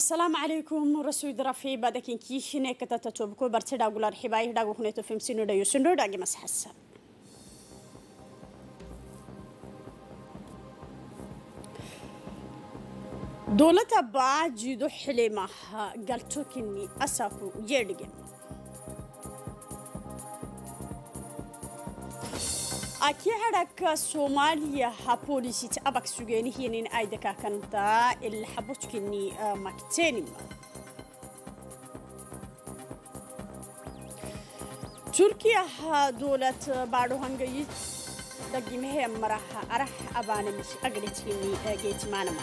السلام عليكم رسول رفي بعدك إنكي هناك تتوبكو برتي داغو لارحباي داغو هنا تفهم سينو دا يسندو داغي مسحسن دولة با جيدو حليمة قلتو كني أسافو يردقم akiharaka soomaaliya hapolisit abak sugeenihiinin aydakakantaa ilxabudkini maktenima turkiyaha dowlad baadhohangayit dhagimehe maraha arax abaanamish agritkini geetimaanama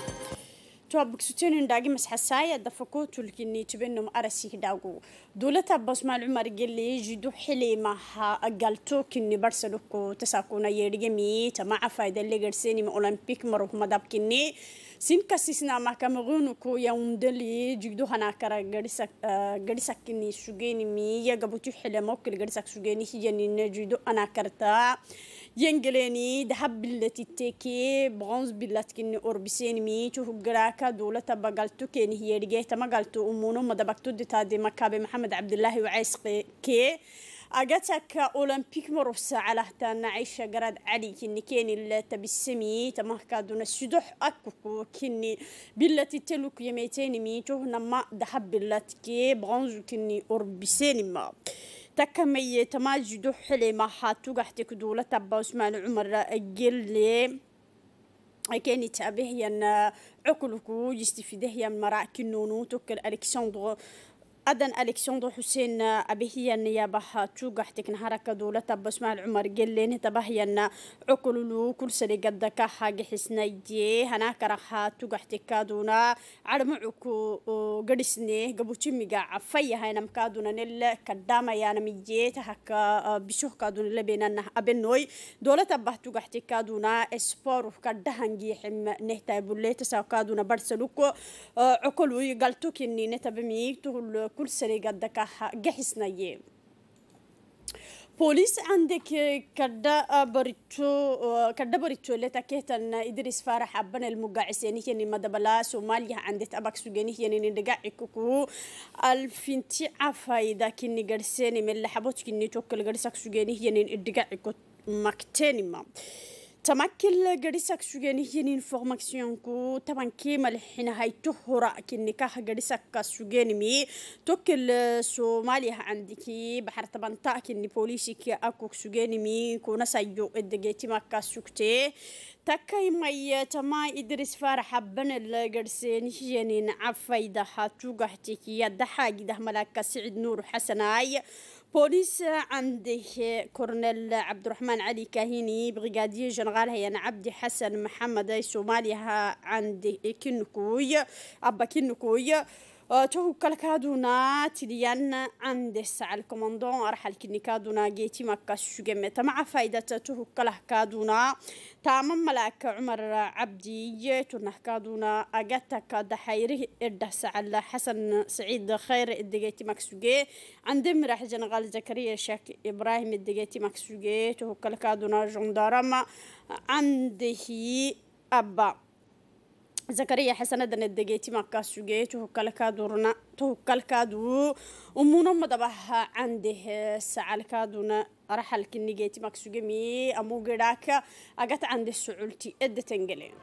توابكسوتين داقي مسحسايا دفكو تولكيني تبينو مقرسيك داقو دولتا بوسمال عمر قلي جدو حلي ماها أقالتو كني برسلوكو تساكونا يريمي تماع فايدة اللي قرسيني من أولمبيك مروك مدابكيني سين كاسيسنا ما كامغونوكو يوندلي جدو هناكرا قرسك آه، كني سوغيني مي يقبوتو حلي موكل قرسك سوغيني هي جنين أناكرتا ينجليني دهب بلتي تيكي برونز بالتي كن أوربسين مي شوف جراكا دولة بقالتو كين هي رجعت ما قالتو أمونو ما دبكتو دي تادي مكابي محمد عبد الله وعيسق كي أجتك أولمبيك مرفسة على حتى نعيش جراد علي كني كين اللي تبسمي تمهك دون السدح أكوكو كني بلتي تلوك يميتين مي شوف نما ذهب بالتي برونز كني أوربسين ما تكمية تماجد حلي ما حاتو قحتي كدولة تبا عثمان عمر أجل لي أجلي كان ين عقلكو يستفيده ين مراكن نونو تكل ألكسندر أدن دو حسين أبيه النيابة توقع تكن حركة دولة بسمع العمر أن عقل لو كل سنة قد كحاج حسنية هناك راح توجه تكادونا على معكو قرسني قبو تيمي عفايا هاي نمكادونا نل كداما يعني ميجيت هكا بشوه كادونا لبينا أبن نوي دولة به توجه تكادونا إسبور كدهن جيحم نهتا تساو كادونا برسلوكو عقلوا قلتوك إني نتبمي تقول كل كرسريغا دكا جحسنايي بوليس عندك كدا بريتو كدا بريتو اللي أن إدريس فارح أبن المقاعس يعني هي يعني مدبلا سوماليا عندت أبك سجني يعني ندقعك كو ألفنتي عفاي دا كني قرسيني من اللي حبوت كني توكل قرسك سجني يعني ندقعك مكتيني ما tamakil gadisak sugenihin informationku tabankii malixinahay to hora kinikaha gadisaka sugenimi tokil soomaaliya candiki baxartabanta kini booliisiki akuk sugenimi kunasayo edegetimaka sugtee takaymay tamaa idris faarax banel gadhseenihiyanin cafaydaha tugahtikiya daxaagidah malaka sicid nuur xasanaay بوليس عندك كورنيل عبد الرحمن علي كاهيني بريغادير جنرال هيان نعم، عبد حسن محمد سوماليها عندك كنكوي أبا كنكوي أه، كل كادونا تليان عند السعال الكوماندون أرحل كني كادونا جيتي مكة جمة مع فائدة تهو كل كادونا تمام ملاك عمر عبدي تنه كادونا أجتك دحيره إرده سعال حسن سعيد خير الدجيتي مكسوجي عند مرح جنغال زكريا شك إبراهيم الدجيتي جي تهو كل كادونا جندارما عنده أبا زكريا حسن دنا الدقيتي ما كاسوجي تهكل كادورنا تهكل كادو أمونا مدبها عنده سعال كادونا رحل كنيجيتي مكسوجي مي أمو جراك أجت عند السعولتي إد تنجلين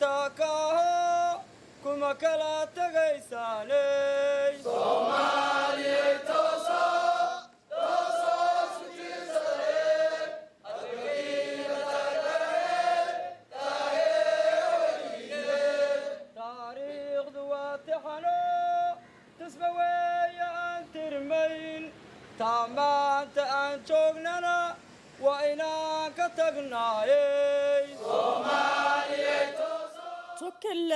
intaa ka aho kuma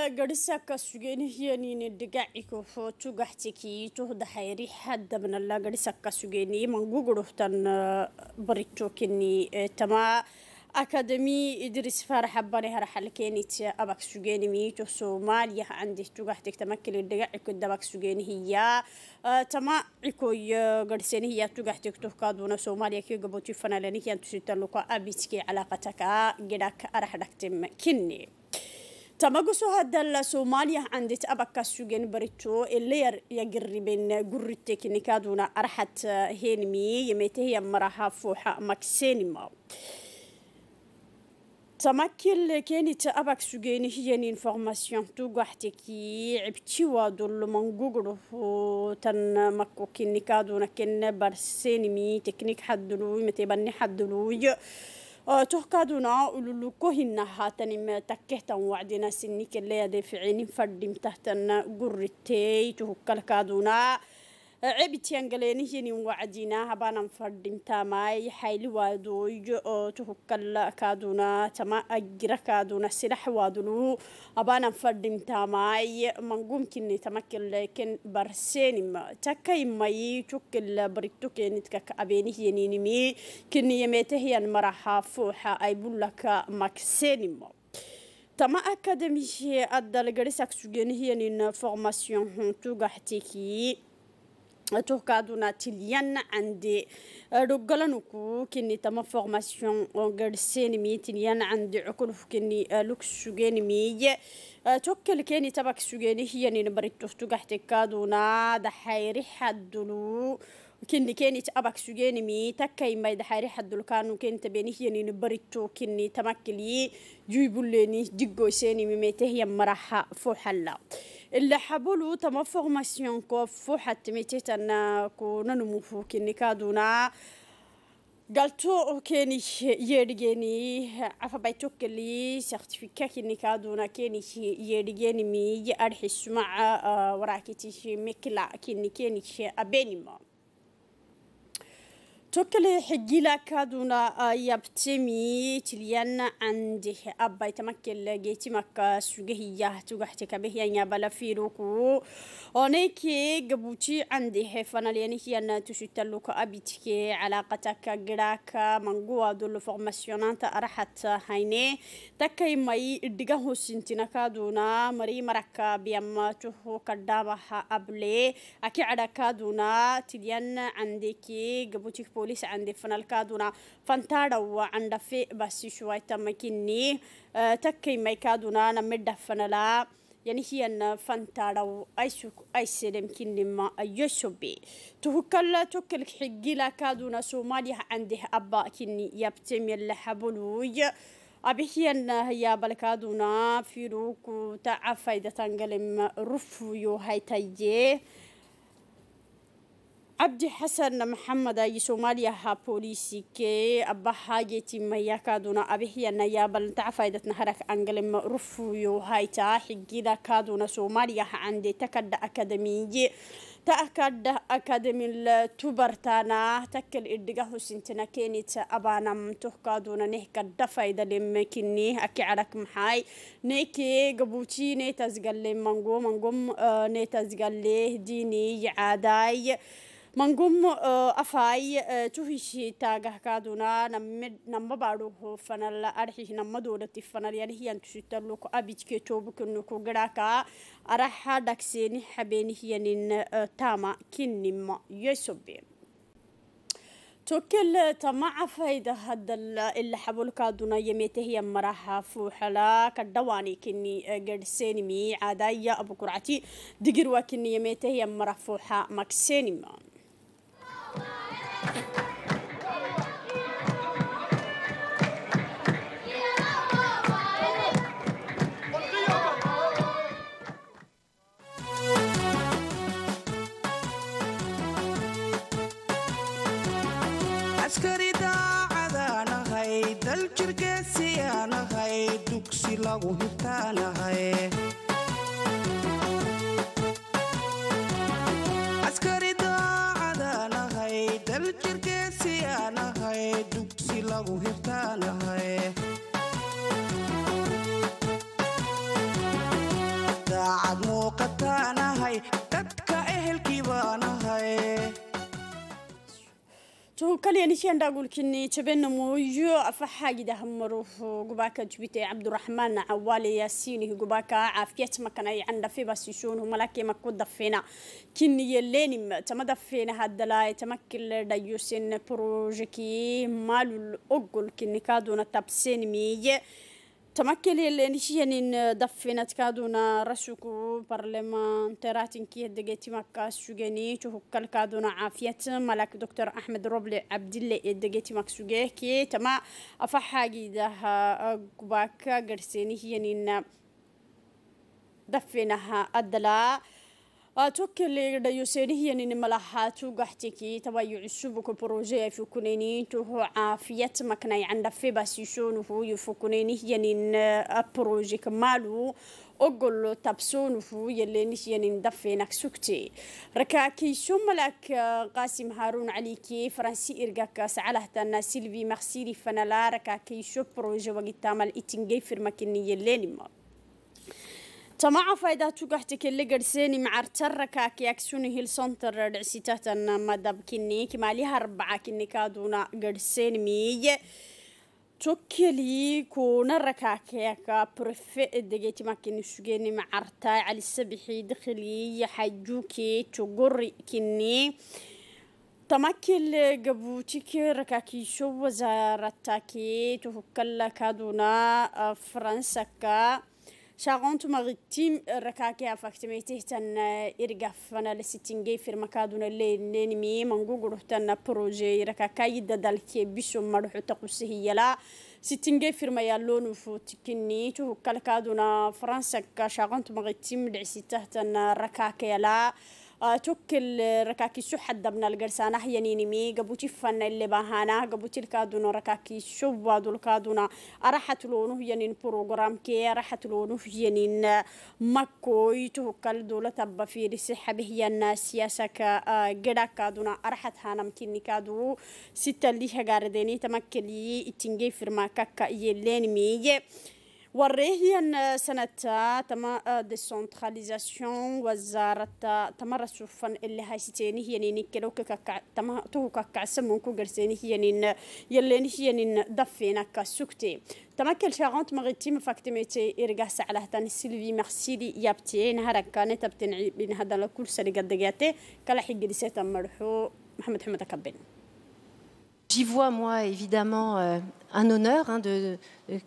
lagarisaka sugeenihiyanine degaciko footugaxtikiituhda hayri haddabna lagarisaka sugeeni manguguruhtan uh, baritokini e, tama akademi idris faraxa bari harxalkeenit abak sugeenimiito soomaaliya andih tugaxtig tamakili dhagaciko dabak sugeenihiya tama cikoy uh, uh, garsenihiya tugaxtig tuhkaaduna soomaaliya kigaboti fanalanihiyan abitki calaaqataka gidhak araxdhagtim kinni تمغسو هذا الصوماليا عندت تأبكا سجن بريتو اللي يجري بين جرتك نكادونا أرحت هينمي يميته مرها فوحة مكسيني ماو تمكن كانت أباك سجن هي انفورماسيون تو قحتكي عبتي وادو من جوجل تن مكو كني كن برسينمي تكنيك حدلو حدلوي بني حدلو تهكادنا ولوكوهنا هاتني ما تكهتن وعدنا سنك اللي يدفعين فردم تهتن قرتي تهكالكادنا عبتيان قلينهين وعديناها بانان فردينتا ماي حيلي وادو يجو تهكال كادونا تما اجر كادونا سلاح وادلو أبانان فردينتا ماي منقوم كني تمكن لكن برسين ما تكاي ماي تكل بريتو كينت كاك أبينهين نمي كني يميتهين مرحا فوحا أي بلك مكسين ما تما أكاديمي الدلقريسك سجنهين فورماسيون هنتو قحتكي توكادو ناتيليان عندي رجلانو كو كني تما فورماسيون غرسين مي تيليان عندي عقول كني لوكسوغين مي توكل كني تبع كسوغين هي نبرتو توكا حتى كادو نا دحيري حدلو كني كني تأبك سجيني مي تكاي ما يدحاري حد لكانو كن تبيني يعني نبرتو كني تمكلي جيبولني دقو سيني ميته هي مرحة فوحلا اللي حبولو تما فورماسيون كو فوحت ميتتنا كونا نموفو كني كادونا قالتو كيني يرجيني عفا بيتوك اللي سيرتيفيكا كيني كادونا كيني يرجيني مي يأرحي السمع آه، وراكي مكلا كيني كيني أبيني ما توكلي حجيلا كادونا آه، يبتمي تليان عنده أبا يتمكن جيتي مكة سجهية تجحتك به يعني بلا في روكو هناكي قبوتي عنده فانا ليني هي أن تشتلوك أبيتك علاقتك جراك من جوا دول فورماسيونات أرحت هيني تكي ماي إدجاه سنتنا كادونا مري مركا بيما تهو كدابها أبلي أكي عدا كادونا تليان عندك قبوتك بوليس عند فنال كادونا فانتادا وعند في بس شوي تمكني آه، تكي ميكادونا نمد فنالا يعني هي أن فانتارو أيسو أيسلم ما يسوبي تهكلا تكل حجلا كادونا سومالي عنده أبا كني يبتمي اللحبلوي أبي هي أن هي بالكادونا في روكو تعفيدة تنقلم رفيو هاي تيجي abdi hasan maxamada iyo soomaaliyaha booliisike abahayeti mayakaaduna abihyanaya balantacafaydatna harak angalema rufuyo hayta xigida kaaduna soomaaliyaha cande takadha akademiye تأكد أكاديمي التوبرتانا تكل إدقه سنتنا كينيت أبانا متوكا دونا نهكا دفايدة لمكيني أكي عرك محاي نيكي قبوتي نيتازقال لي منقو منقو نيتازقال لي ديني عاداي منقوم أفاي توفيشي تاجه كادونا نم نم بارو فن الله أرحيه نم دورة فن الله يعني هي أن تشتت لوك أبيج كي توب كنوك غراكا أرح هذاك سيني حبين هي نن تاما كنيم يسوب توكل تما عفايدة هاد اللي حبول كادونا يميته هي مراحة فوحلا كدواني كني قرد سينمي عادايا أبو كرعتي دقروا كني يميته هي مراحة فوحا مكسينمي askari daacadaanahay dal jirgeesiyaanahay dugsi lagu hirtaanahay jirkeed si aan ahay dugsi lagu hirtaan أقول كلي أنا شيء عند أقول كني تبين موجو أفحى جدا هم مروف جباك جبتي عبد الرحمن عوالي ياسين جباك عافية ما كان أي عند في بس يشون هم لكن ما كود دفينا كني يلين تما دفينا هاد لا تما كل ديوسين بروجكي مالو الأقول كني كادونا تبسين مية تمكن اللي نشي يعني دفنة كادونا رسوكو برلمان تراتين كي دقيتي مكا سوغيني تشوفو كل كادونا عافية ملك دكتور أحمد روبل عبد الله دقيتي مكا كي تما أفحا ده قباكا قرسيني هي يعني دفنها أدلا توكل لدى يسيري يعني ان ملاها توكاتيكي توى يسوكو بروجي فوكونيني تو هو افيات مكني عند فيبا سيشون هو يفوكونيني ان يعني بروجي كمالو اوغل تابسون هو يلينيني يعني ان دفينك سكتي ركاكي شملك قاسم هارون عليكي فرانسي ارقاك سعلاهتا سيلفي مخسيري فنالا ركاكي شو بروجي وقتامل اتنجي فرمكني يلينيني تما عفايدا توقحتك اللي قرسيني مع ارتركا كياكسوني هيل سنتر رعسيتات ان مدب كني كمالي هربعا كني كادونا قرسيني مي توكلي كون ركا كياكا بروفيق دقيتي ما كني شوقيني مع ارتاي علي السبيحي دخلي حجوكي تقري كني تمكن قبوتك ركاكي شو وزارتك تفكلا كادونا فرنسكا شاقونتو مغتيم ركاكي افاكتميتيه تن ارقافنا لسيتنجي فرمكادونا لينمي منغو قروحتنا بروجي ركاكاي دادالكي بيشو مرحو تقوسيه يلا سيتنجي فرما يالونو فوتكني تو كالكادونا فرنسا شاقونتو مغتيم دعسيته تن ركاكي يلا آه، توكل آه، شو حد من القرصانة هي نيني مي قبوتي فن اللي بهانا قبوتي الكادونو ركاكيسو وادو الكادونا أرحت لونه هي نين بروجرام كي أرحت لونه هي نين آه، مكوي توكل دولة تبا في رسحة الناس ياسك كجدا كادونا أرحت هانا مكيني كادو ستة اللي هجارديني تمكلي تنجي فرما كاكا يلين مي والرهيان سنتا تما آه، ديسنتراليزاسيون وزارة تما رسوفن اللي هاي ستيني هي نين كلو كك تما تو سمون كو جرسيني هي نين يلين هي نين دفينا كسكتي تما كل شارنت مغتيم فاكتميتي إرجع على تاني سيلفي ميرسي لي يابتي نهار كانت بتنعي بين هذا كل سنه قد جاتي كلا حق رسالة مرحو محمد حمد كبن J'y vois, moi, évidemment, euh, un honneur hein,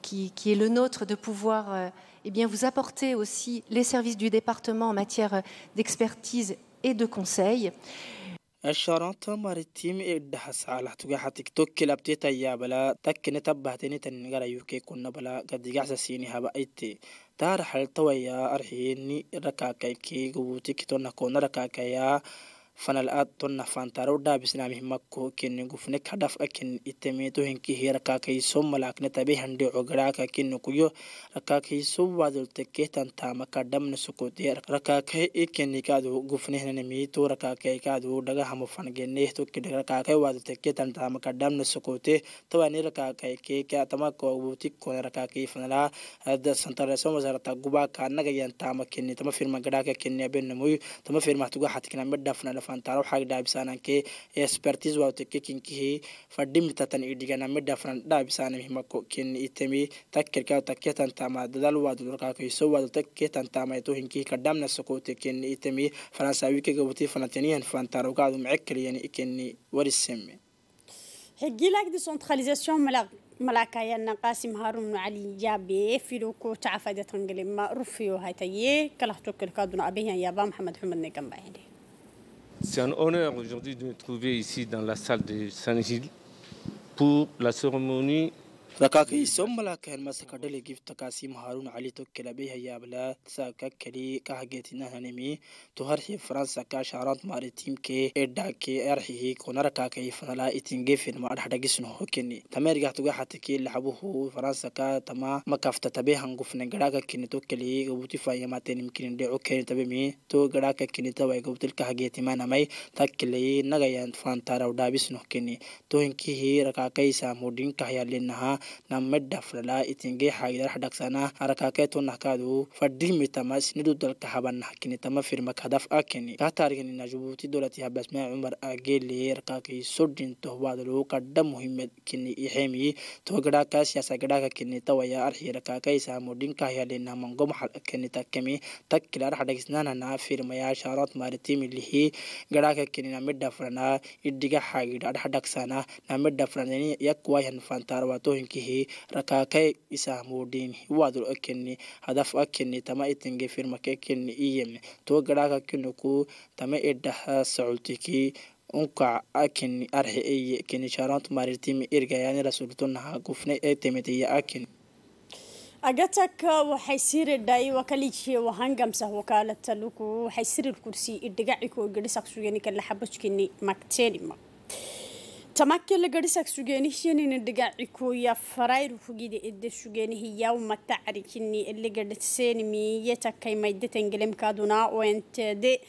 qui est le nôtre de pouvoir, euh, eh bien, vous apporter aussi les services du département en matière euh, d'expertise et de conseil. fanal'aad tonna faantaaro dhaabisnaamih makko kenne gufne kadhaf akin itameeto hinkihi rakaakayso malaakne tabe hande cogaraaka kenne kuyo rakaakayso waadoltekeetan taama kadhamne sokote rakaakay ikenikaadu gufnehnanamiito rakaakaykaadu dhaga hamo fangeneehto kide rakaakay waadoltekeetan taama kadhamne sokote tawani rakaakaykeeka tamakoabuuti kone rakaakay fanalaa santareso wasarata gubaakaanagayan taama kenne tama firma gadhaaka kenne abenamoy tama firmahtuga xatikname dhafnala فانتارو حاج دابسانا كي اسبرتيز واوتو كي كين كي فردي متتن ايديغانا مدى فران دابسانا مهمكو كين اتمي تاكر كاو تاكي تان تاما دادال وادو لرقا كي سو وادو تاكي تان تاما يتو هن كي كدام نسكو تي كين اتمي فرانسا ويكي غبوتي فانتيني هن فانتارو قادو معكر يعني اكيني ورسمي هجي لك دي سنتراليزاسيون ملاغ ملاكا يانا هارون علي جابي في لوكو تعفدت انجلي ما رفيو هاي تيي كلاه توكل كادون ابيها يابا محمد حمد نيكم بايني C'est un honneur aujourd'hui de me trouver ici dans la salle de Saint-Gilles pour la cérémonie rakakaisommala kahelmasa kadhale gifta kasim harun ali tokkelabe hayabla saka kali kahageetinahanimi to harhi faransa ka sharant mari timke edhake arhihi konara kakaifanala itingefinma adhadhagisno hokeni tamergahtuga hatake lahabuhu faransa ka tama makafta tabe hangufne gadhaka kini tokkeli gabuti fayamatenimkini dheco keni tabemi to gadhaka kini tawai gabutilka hageetimanamai takkelayi nagayan fantarau dhaabisno keni to hinkihi rakakaisa mudinkahyalinaha namedha flala itinge haydar hadaksana harakaketo nahkadu fadhimitama isnidu dalka habanah kinitama firma kadaf akeni katargenina jubuti dolati habasma umar agele rakaki sodinto wadalu kadda muhimmad kini ihemi togada ka siyasa gada ka kini tawaya arhi rakaka isa mudinka yalena mangom kenita kemi takkilar hadagsnana na firma ya sharat maritimi lihi gada ka kini namedha flana idiga haydar hadaksana namedha flana yakwa yan fantarwa tohinki markii rakaakay isahmuudhin waadul akeni hadaf akeni tama itenge firmake keni iyem to garaka keniku tama idhaha sacultiki unkac akeni arxe eye keni sharont maritimi irgayani rasultunaha gufne ee temetiya akeni agataka waxay siri dhaay wakaliijiye waxaan waxay sirir kursi idhigaci koo تمكي لقدي سكسوجيني شيني ندقع إكويا فراير فوجي إدي سوجيني هي يوم تعرفيني اللي قد سيني ميتا كي ما يدتن قلم كادونا وانت دي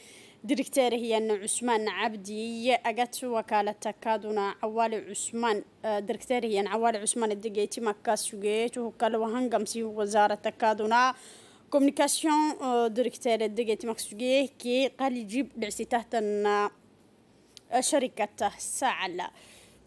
ديريكتير هي أن عثمان عبدي أجت وكالة كادونا عوال عثمان آه، ديريكتير هي أن عوال عثمان الدقيتي مكة سوجيت وكالة وهنقم سي وزارة كادونا كوميونيكاسيون آه، ديريكتير الدقيتي مكسوجيه كي قال يجيب لعسي تحت آه، شركة سعلا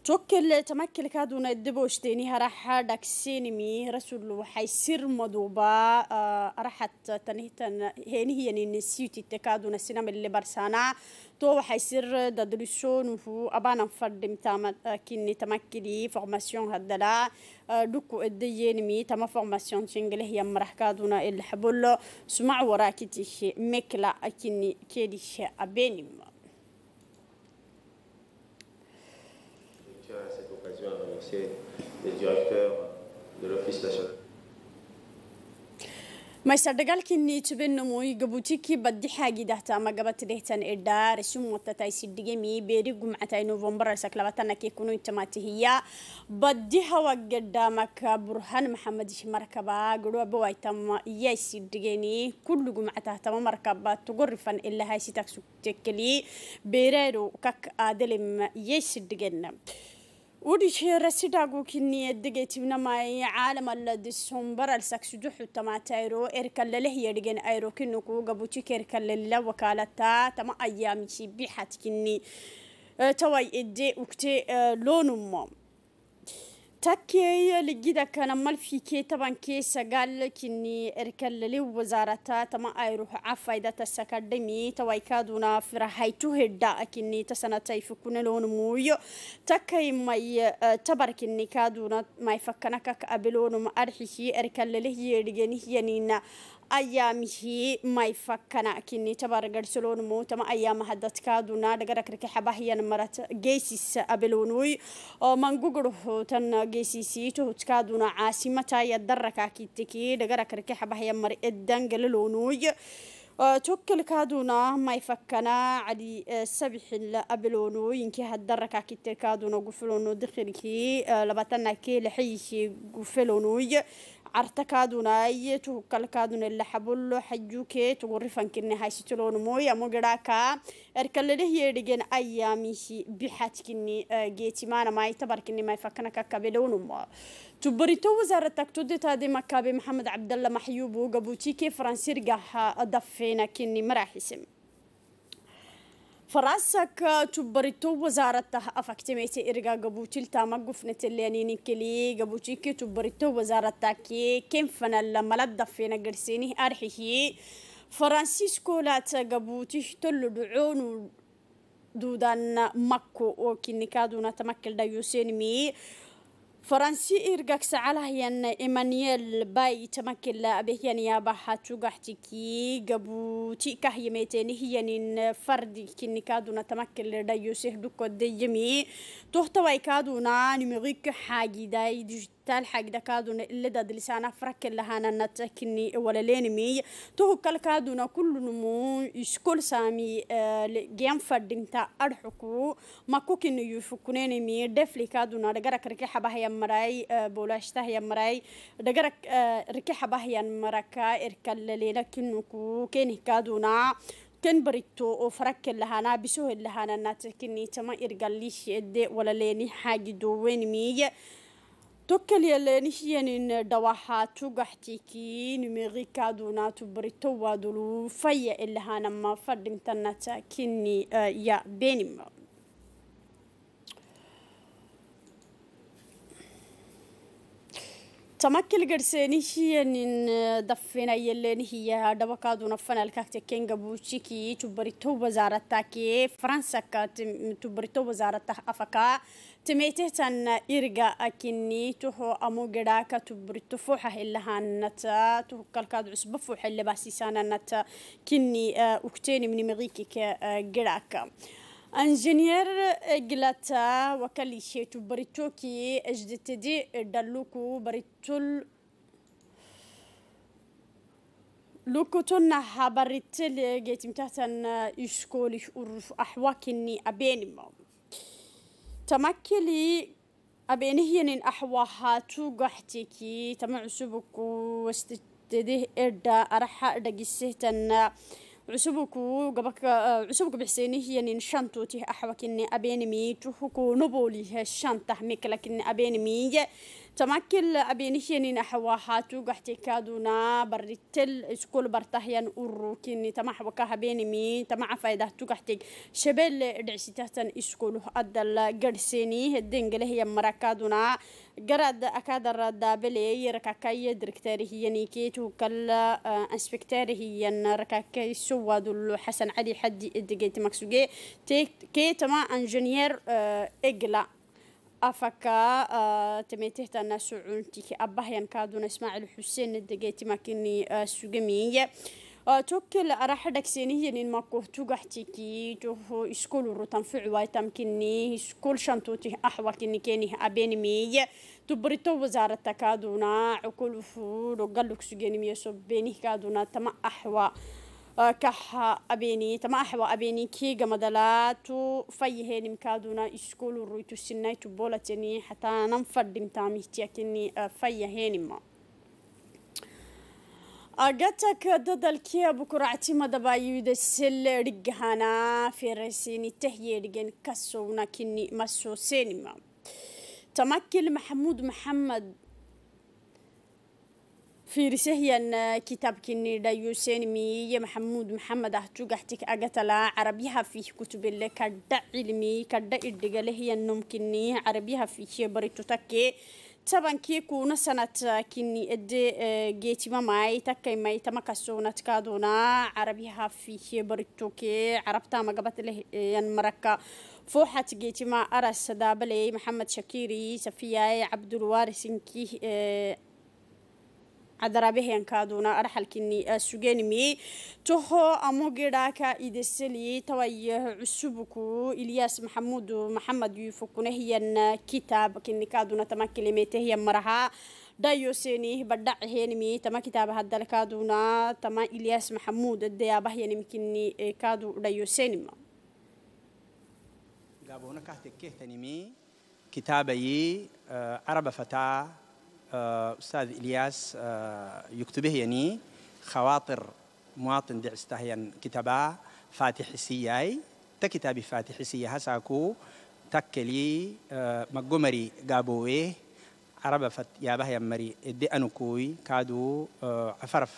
توكل تمكل كادو الدبوش تاني هرحا داكسيني مي رسول وحي سير مدوبا آه، رحت تنهتن هيني هي نسيوتي تكادونا سينام اللي برسانا تو وحي سير دادلسون وفو أبانا نفردم تاما آه، كيني تمكلي فورماسيون هدلا آه، دوكو الديين مي تما فورماسيون تنجله هي مرح كادو اللي سمع وراكي تيخي مكلا كيني كيديش أبيني c'est des directeurs de l'Office national. مايسر دقالكني تبنمو كي بدي حاجي دهتا ما قبت دهتان إدار سمو تتايسي دقيمي بيريقو معتاي نوفمبر رساك لبطانا كيكونو انتماتي هي بدي هوا مك برهان محمد مركبا قلوا بواي تم يايسي دقيني كلو قمعتاه تم مركبا تقرفن إلا هايسي تكسو تكلي بيريرو كك آدلم يايسي دقينا وديشي رسيدا كني دقيتنا معي عالم الدسهم برا السكس جحو تما تايرو إركل له يرجن أيرو كنو كو قبوتي كيركل لا وكالتا تما أيامي شي كني أه، توي إدي وكتي أه، لونم تكي لجدا كان مال في كي طبعا كي قال كني اركل لي وزارتا تما ايروح عفايدة كادونا توايكادونا فرحيتو هدا كني تسنة تيفكون لون مويو تكي ماي تبر كني كادونا ما يفكنا كك ما ارحيشي اركل لي هي يعني أيامه ما يفكنا كني تبارك رسلون موت ما أيام هدت كادو نار جرك رك حباهيا مرت جيسيس أبلونوي أو من جوجره تن جيسيسي تهتكادونا عاصمة يدرك أكيدتكي دجرك رك حباهيا مر إدن جللونوي توكل كادونا ما يفكنا علي سبح الأبلونو ينكي هدرك أكيد كادونا قفلونو دخلكي لبتنا كي لحيكي قفلونو أرتكادنا أيتو كلكادنا اللي حبلو حجوكيت ورفن كنا هاي ستلون موي مجراكا أركل له يرجعن أيامشي بحات كني جيتي ما أنا ما يعتبر ما يفكنا ككبلون ما تبريتو وزارة تكتود تادي مكابي محمد عبد الله محيوب وجبوتي كيف فرانسيرجها أضفينا كني مراحسم فراسك تبرتو وزارة أفكتميتي إرقا قبوتي تاما قفنة اللينيني كلي قبوتيكي تبرتو وزارة تاكي كم فنا لما لدفين قرسيني أرحيه فرانسيسكو لا تقبوتي تلو دعون دودان مكو وكيني كادونا تمكل دايوسين مي فرنسي إرجعك على هين إيمانيل باي تمكن لا أبيه بهين يا تجحتكي بحاتو قحتكي ميتين هي هين فرد كني كادونا تمكل دا يوسيه دوكو ديمي تحتوي كادونا نمغيك حاجي داي ديجيتال تالحق دكادون لدد لسانا فرك لهانا نتكني ولا لينمي تو كل كادونا كل نمو يشكل سامي آه، جيم فردين تا أرحكو ما كوكين يفكونين مي دفلي كادونا دقارة ركيحة بحيا مراي آه، بولاشته يا مراي دقارة ركيحة بحيا مراكا إركال لليلة كنوكو كينه كادونا كن بريتو أو فرك لهانا بسهل لهانا نتكني تما إرقال ليش يدي ولا ليني حاجدو وين ميه توكل يلا نشي يعني دواحة تقحتي كين مغيكا دونا تبريتو وادلو فيا إلها نما فردن تنتا يا بيني تمكّل جرساني هي إن دفنا يلين هي دبكة دون فنا الكهف كين جبوشي كي تبرتو وزارة تاكي فرنسا كت تبرتو وزارة أفكا تميته تن إرجع أكني تهو أمو جداك تبرتو فوحة إلا هنتا كل كاد عصب فوحة اللي باسيسانا نتا كني آه، أكتين من مغيكي كجداك انجينير اجلتا شيتو بريتوكي اجدتدي دالوكو بريتول لوكو لوكوتون حبرتل جيتم تحتن يشكولي أرف أحواكني أبيني مو تمكلي أبيني هي أحواها تو قحتكي تمعسبكو واستدده إردا أرحا إردا عشبك وقبك عشبك بحسيني هي نين شنطو تي أحوك إني أبيني ميتو هكو نبولي هي شنطة ميك لكن أبيني ميجي تمكن نحو حاتو قحتي كادونا بريتل إسكول برتهيان أروكيني تمح وكاها بيني مين مي تماع فايدهتو قحتك شبل إدعسيتهتن إسكول أدل قرسيني هدين قليه يمرا كادونا قرد أكاد الردابلي ركاكاية دركتاريهياني كيتو كل ركاكاية ركاكاي سوادو حسن علي حدي إدقيت مكسوغي كي كيتما أنجنيير إقلا آه، أفكا آه تميته تنا سعون تيك أبه ينكادون إسماعيل حسين الدقيت ماكني آه، سجمية آه، توكل راح دكسيني إن ما كوتو جحتيكي توه إسكول روتنفع ويتمكني إسكول شنطوتي أحوا كني كني أبين مية تبرتو وزارة كادونا عقول فور وقلوك سجني مية سبيني كادونا تما أحوا آه، كح أبيني تما حوا أبيني كي جمدلاتو فيه نمكادونا إسكول الرويتو سناي تني حتى ننفرد متاميتي كني آه، فيه نما أجتك ددل كي أبو كرعتي ما دبايو دسل رجهنا في رسيني تهيير جن كسونا كني مسو سينما تمكل محمود محمد في ين كتاب كني دا يوسين مي محمود محمد احتوج احتك اجتلا عربيها فيه كتب اللي كدا علمي كدا ادغله هي نم كني عربيها فيه بريتو تكي طبعا كي كون سنة كني أدي آه، جيتي ما ماي تكي ماي تمك سونة كادونا عربيها فيه بريتو كي عربتها ما جبت له آه، ين فوحة جيتي ما أرس دابلي محمد شكيري سفيا عبد الوارث كي cadaraabahayankaaduna arxalkini sugenimi toho amogedhaka ideseli tawayah cusubuku ilyas maxamudu maxamed yufukunahiyan kitaab kinikaaduna tama kilimetehiya maraha dhayoseni badhacahenimi tama kitaabaha dalkaaduna tama ilyas maxamud dayaabahayanimi kini kaadu dhayosenima gaabona kahtekehtanimi kitaabayi araba fataa أستاذ إلياس آه، يكتبه يعني خواطر مواطن دي استهيان كتابا فاتح سياي تكتابي فاتح سيا هساكو تكلي آه، مقمري قابوه عربة فت يا بها مري إدي أنكوي كادو آه، عفرف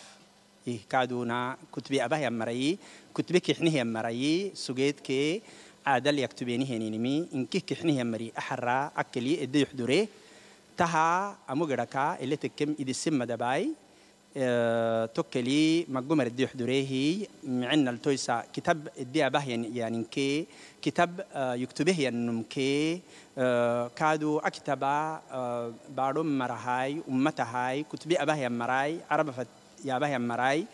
إيه كادونا كتبي أبها يا مري كتبي كحنه يا مري سجيت كي عادل يكتبيني يعني هني إنك كحنه يا مري أحرى أكلي إدي يحضره taha amugraka اللي kem إذا سمة دباي آه، تكلي مجمر الدي حدوريه معنا التويسا كتاب الدي أباه يعني كي كتاب آه، يكتبه يعني كي آه، كادو أكتبا بارم مرهاي أمتهاي كتبي أباه مراي عرب فت يا أباه مراي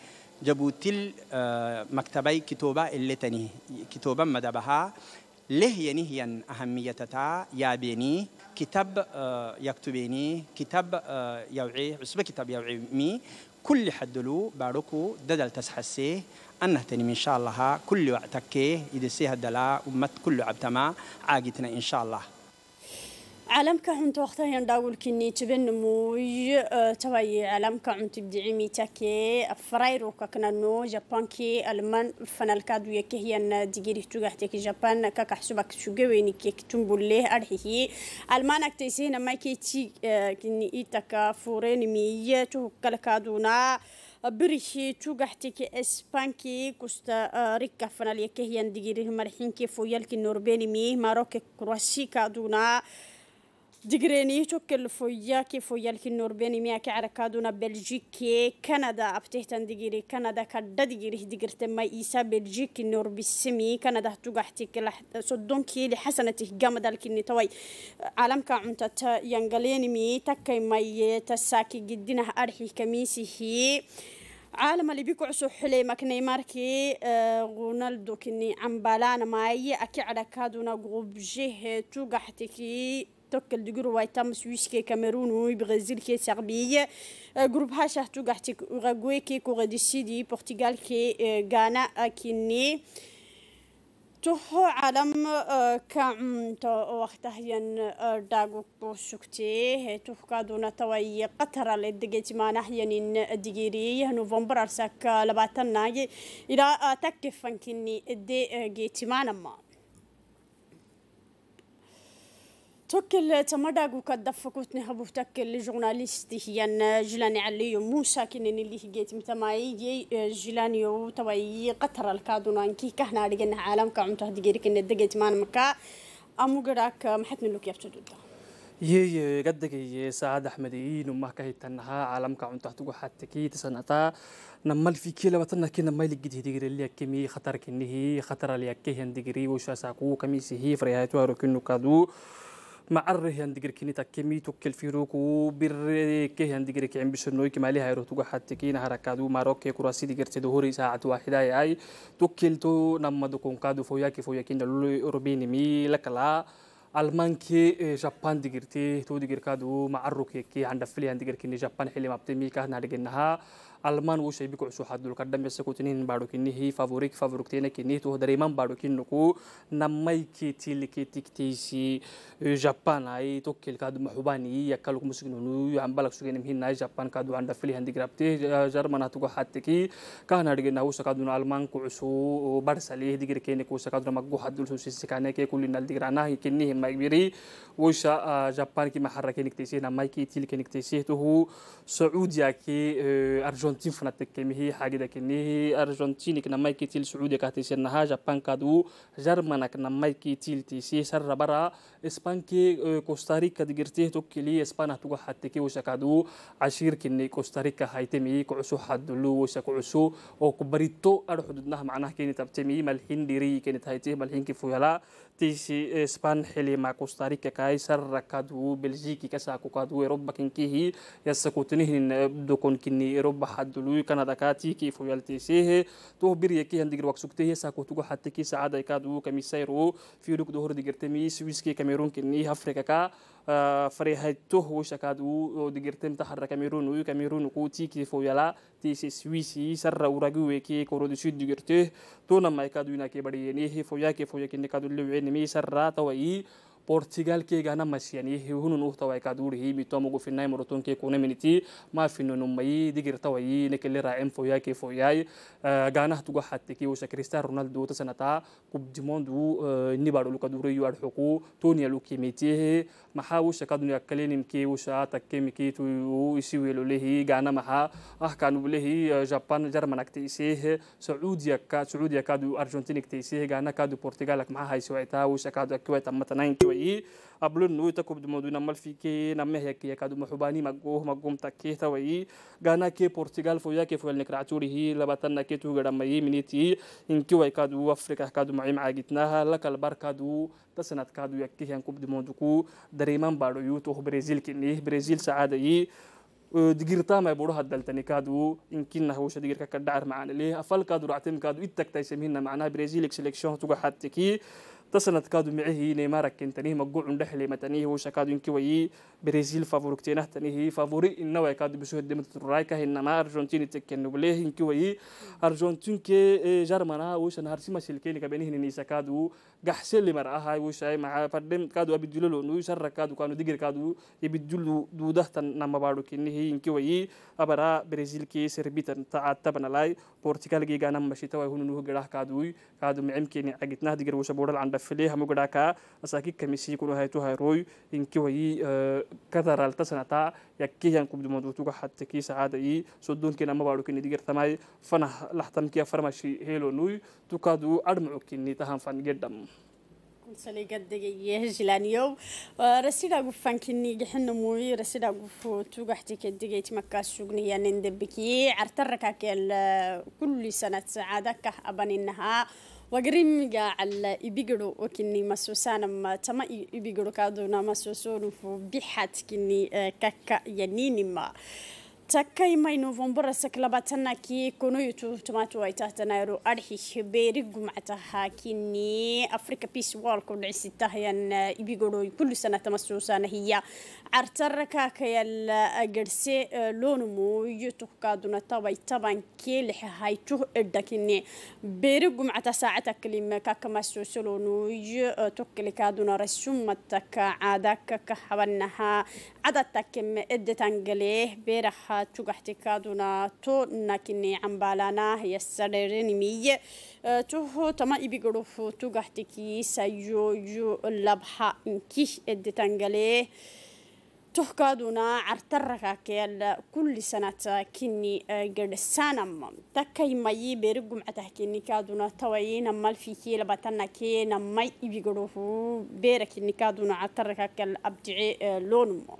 جبوتيل مكتبي كتابة اللي تني كتابة مدبها له ينهيا يا بني كتاب آه، يكتبيني كتاب آه، يوعي عسب كتاب يوعي مي كل حد له باركو ددل تسحسيه أن تنم إن شاء الله كل وقتك إذا سيها دلا أمت كل عبتما عاجتنا إن شاء الله عالمك عن وقتها ينداول كني تبن موي أه، تواي عالمك عن تبدي ميتاكي فرايرو كنا نو جابان كي ألمان فنالكادو يكي هي ديجيري توجه تكي جابان كاك حسبك شو جويني كي تنبول له أرحيه ألمان أكتسينا ما كي تي أه، كني إتاكا فورين مية تهكالكادونا بريشي توغحتيك اسبانكي كوستا أه، ريكا فناليكي هيان ديجيري مرحينكي فويالكي نوربيني مي ماروكي كرواسيكا دونا دقرينيتو كل فوياكي که نوربيني مياكي عركادونا بلجيكي كندا ابتهتن دقيري كندا كدا دیگری دقرت ما إيسا بلجيكي نوربي کانادا كندا تقحتي كلا صدون كيلي حسنته قامدا کنی توی عالم که عمت تا ينقليني مي تکی می تساکی جدی نه آرحی کمیسیه عالم اللي بيكو عسو حلي مكني ماركي آه، غونالدو كني عمبالان ماي أكي عركادونا قوبجيه توقحتكي توكل دقر وايتام سويس كي كاميرون وبرازيل كي سربية أه، جروب هاشا توقع تيك أوراغواي كي كورا دي سيدي برتغال كي أه، غانا اكيني أه، توهو عالم كعم وقتها ين داغو سكتي توه كادونا توي قطر لدقيت ما نحين الدقيري نوفمبر أرسك لباتنا إلى تكفن كني الدي جيتي ما نما توكل تمدغو كدفكوت نهبو تكل جورناليستي هي جلاني علي موسى كنن اللي هجيت متماي جي جلاني توي قطر الكادونا انكي كهنا دغنا عالم كعمته دغير كن دغيت مان مكا امو غراك محتن لوك يفتدودا يي قدك قدقي سعد أحمديين وما انها عالم كعن تحتوج حتى كي تسنتا نمل في كلا وطننا كنا ما يلقيه دقري اللي كمي خطر كنه خطر اللي كهن دقري وش أساقو كمي سهي فريهات وارو كنو كادو معره هن دیگر کنی تا کمی تو کلفیروق و بر که هن دیگر که امبش نوی کمالی های رو تو گفت که این حرکت و مراکه کراسی دیگر تی دهوری ساعت واحدای ای تو کل تو نم دکون کادو فویا کی فویا کین دلولی اروپینی می لکلا آلمان که ژاپن دیگر تی تو دیگر کادو معرکه که هند فلی هن دیگر کنی ژاپن حلم ابتدی که هنرگین نه alman wuxay bi ku cusuxad dulka dhamaysa ku tinin baadho kinihi favorik favorikteena kinihi tu dareeman baadho kinuku namay kitil kitiktiisi japan ay tokkil kaad mahubani yakal ku musugin nu yan balak sugin mihin ay japan kaad waan dhafli handi grabte jarman hatu ku hatiki kaana dhigina wuxa kaad alman ku cusu barsali digir kene ku sakad magu hadul su sikane ke kulli nal digrana kinihi magbiri wuxa japan ki maharra keniktiisi namay kitil keniktiisi tu saudiya ki arjun أرجنتين فنات كميه حاجة ده كنيه أرجنتين كنا ما يكتيل سعودية سير نهاج أبان كادو جرمانا كنا ماي كتيل تيسي سر برا إسبان كي كوستاريكا دقرتيه توكلي إسبان هتوقع حتى كي وش كادو عشير كني كوستاريكا هاي هايتمي كعسو حد لو وش كعسو أو كبريتو وشكعسو وكبريتو أرحدودناها كني تب تبتمي ملحين ديري كني هاي كيني ملحين كيف ولا تيسي إسبان حلي مع كوستاريكا كاي سر كادو بلجيكي كسا كادو أوروبا كنكيه يسكوتنهن دوكون كني أوروبا حدلوي كان دكاتي كيف يلتسيه تو بير يكي هندير وكسكته ساكو تو حتى كي سعادة كادو كمي سيرو في دوك دهور ديگر تمي سويس كي كاميرون افريكا كا فريهاي تو هو شكادو ديگر تم تحرك كاميرون وي كاميرون كوتي كيف يلا تيسي سويسي سر وراغو وكي كورو دي سود ديگر تو نما كادو ينا كي بدي ني هي فويا كي فويا كي نكادو لو ني سر تو اي bortigalkeygaana masiyanihi hunun uhtawaykaadurihi mitomugu finay morotonke kunaminiti mafinonumai digirtawayi nekele raacim foyaake foyaay gaanahtuga xatiki usa cristiano ronaldo tasanata kubdimondu nibadholukadureyu adxuku tonialukimetehe maxa wusha kadun yakalenim ki wusha takkem ki tu isi welulehi gana maxa ah kanu bulehi japan jarman akteisih saudiya ka saudiya kadu argentina akteisih gana kadu portugal ak maxa hayso ita wusha kadu akwa tamatanayn ki wayi ablun wi ta kubdu moduna malfi ke namme hek ya kadu mahubani maggo maggum takke tawayi gana ke portugal fo ya ke fo ne kraturi hi labatanna ke tu gada mayi miniti inki way kadu afrika kadu maim agitnaha lakal barkadu tasanad kadu yakki hen kubdu moduku dareman baro yu to brazil kinni brazil saadayi دقيرتامة بروح الدلتني كادو إن كنا هوش دقير كدعر معنا ليه أفل كادو رعتم كادو إتك تيسمينا معناها برازيلك سيلكشن توقع حتى كي تصلت كادو معه نيمار كن تنيه مقوع ندحلي متنيه وش كادو إنك ويي برازيل فافورك تنه تنيه فافوري إنه ويا كادو بشهد دمت الرايكة إنما أرجنتين تكن بليه إنك ويي أرجنتين ك إيه، جرمنا وش نهارسي ما شلكين كبينه نيسا كادو جحسل مرة هاي وش هاي مع فردم كادو أبي أبدلله نو يشر كادو كانوا دقير كادو يبي يبدلوا دوده تن نما بارو كنيه إنك ويي أبرا برازيل كي سربيتن تعتبنا لاي بورتغال جيجانا مشيتوا هنا نهجرها كادو كادو معمكني عقدناه دقير وش بورال عند fili hamu gada ka asaki kamisi kulo haytu hayroy inki wayi kadaral tasanata yakki yan kubdu madutuga hatta ki saada yi sodon kina ma baru kini digar tamay fana lahtam ki farmashi helo nuy tukadu armu kini tahan fan gedam jilaaniyow rasidaa gufaankinii gixinamuuyi rasidaa gufu tugaxtika digayt makaa sugnayaa nindabikii cartarakakel kulli sanad sacaada kah abaninahaa وقريمي على إبيغرو وكني مسوسانا ما تما إبيغرو كادونا مسوسونو فو بيحات كني كاكا يعنيني ما takayma inuu vomborasek labaatanakii kunuyitu tumaatu ay tahtanayru arxix beerigu mactaha kini africa peace wallku dhicisitahayan ibigodhoy kulli sana tamasuusanahiya cartarakaakayal agarse loonumoyo tukkaaduna tabay tabankee lixahaytu edhakini beerigu macta saacata kalima kakamasuusaloonuyo tukilikaaduna rasumataka caadaka ka habanaha عددتكم إدتان قليه بيرخا تقحتكا دونا تو ناكني عمبالانا يسررين مي أه، توهو تما احتكي سيو جو لبحة إنكيش إدتان قليه تهكادونا عرتركا كيال كل سنة كني أه، قرسانا تكاي ماي بيرقم عتهكيني كادونا توي نمال في كي لباتنا كي نماي بيرك بيركيني كادونا عرتركا كيال أبدعي أه، لونمو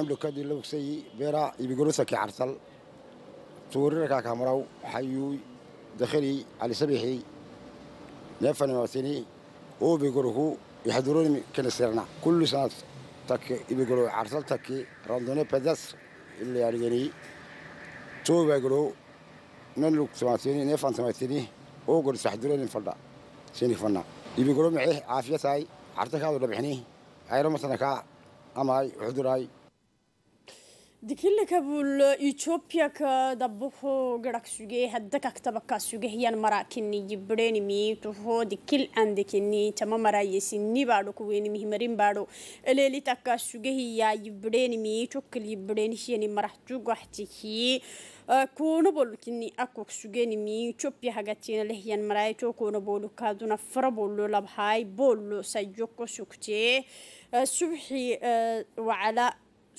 cudukadii lawgsay beera ibigorsaki carsal tuurirarkaa kaamaraw xayuu dakhali calisabiixii neefanimawsini oo bigorku yaxdurooni kana sirna kullu sanad taki imigaro carsal taki randone pedas ile argeni tuubagro nan lug samaysini ne fan samaysini oo gor saxdure in fadha sini fanna imigaro maxay caafiyad tahay carta kaadu dhabixni ayro masana ka ama ay xuduray دكيلك بول إثيوبيا كدبوه قرق سجية هدك أكتبك كاسجية هي المراكني جبرني مي تهو دكيل عندكني تمام مرايس إني بارو كوين مي مريم بارو اللي تكاسجية هي جبرني مي تكل جبرني هي ني جو قحتي حتيه كونو بولو كني أكو سجية مي إثيوبيا هجتين اللي هي المراي تو كونو بولو كادونا فر بولو لبهاي بولو سجوك سكتي سبحي وعلى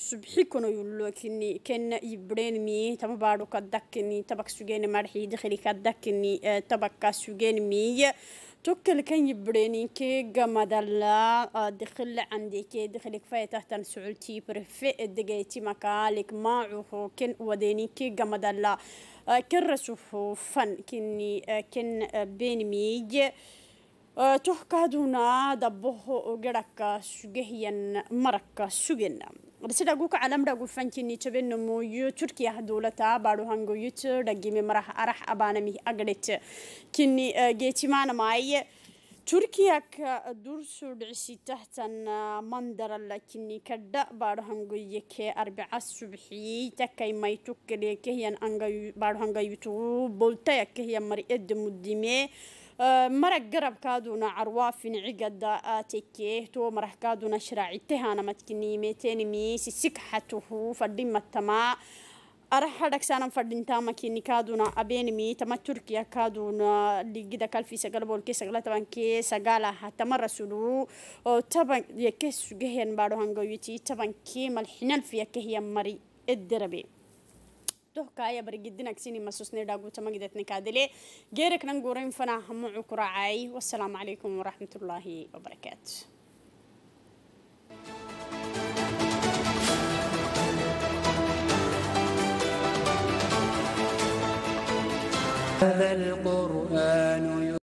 subxikonayu lokini kenna ibrenmi tama baado ka dakini tabak sugeni marxi dikhili ka dakini tabak ka sugenmi توكل كان يبريني كي جمدلا آه، دخل عندي كي دخل كفاية تحت سعولتي برفق دقيتي مكالك ما عوهو كن وديني كي جمدلا آه، كن رسوفو فن كني آه، كن بين ميج tohkaaduna daboho garaka sugahiyan maraka sugena rsidaguka calamdagu fankini tobenomoyo turkiya dowlata baruhangoyut dagime marah arah abanami agret kini geetimanamay تركياك دورسو دعسي تحتن مندر لكني كدا بارهان قيك أربعة الصبحي تكي ما يتوكريك هي أنغا بارهان قيتو بولتاك هي مريد مدمي مرق قرب كادونا عرواف في نعيقة دا آتيكيه تو مرح كادونا شراعيته أنا متكني ميتين ميسي سكحته فردين متماء أرح حدك سانا فردين تاما كيني كادونا أبين مي تما تركيا كادونا اللي قيدا كال في سقال بول كي سقالة تبان كي سقالة حتى مرة سلو تبان يكي سجهين بارو هنگو يتي تبان كي ملحنال في يكي هي مري الدربي duhkaaya barigiddinagsin masusne dhaaguutamagidetne kaadile geereknan guurin fanaa hamuucu kuraacay wasalaamu calaykum waraxmatullaahi wabarakaatu هذا القرآن